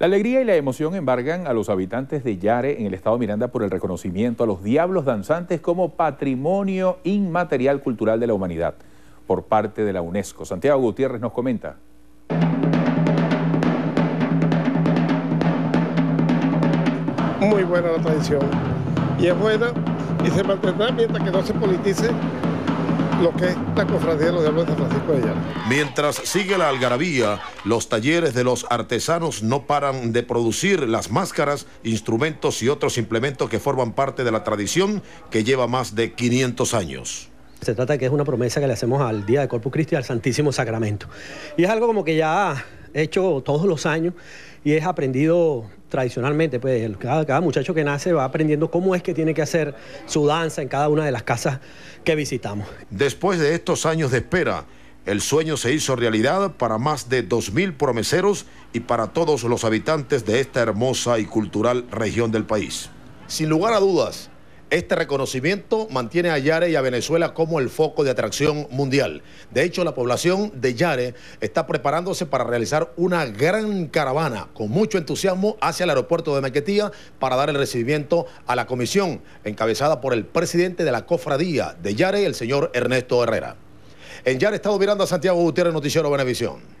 La alegría y la emoción embargan a los habitantes de Yare en el estado Miranda por el reconocimiento a los diablos danzantes como patrimonio inmaterial cultural de la humanidad por parte de la UNESCO. Santiago Gutiérrez nos comenta. Muy buena la tradición y es buena y se mantendrá mientras que no se politice lo que es cofradía de diablos de San Francisco de Mientras sigue la algarabía, los talleres de los artesanos no paran de producir las máscaras, instrumentos y otros implementos que forman parte de la tradición que lleva más de 500 años. Se trata que es una promesa que le hacemos al Día de Corpus Christi al Santísimo Sacramento. Y es algo como que ya hecho todos los años y es aprendido tradicionalmente, pues cada, cada, muchacho que nace va aprendiendo cómo es que tiene que hacer su danza en cada una de las casas que visitamos. Después de estos años de espera, el sueño se hizo realidad para más de 2.000 promeseros y para todos los habitantes de esta hermosa y cultural región del país. Sin lugar a dudas, este reconocimiento mantiene a Yare y a Venezuela como el foco de atracción mundial. De hecho, la población de Yare está preparándose para realizar una gran caravana con mucho entusiasmo hacia el aeropuerto de Maquetía para dar el recibimiento a la comisión encabezada por el presidente de la cofradía de Yare, el señor Ernesto Herrera. En Yare, Estado Miranda, Santiago Gutiérrez, Noticiero Benevisión.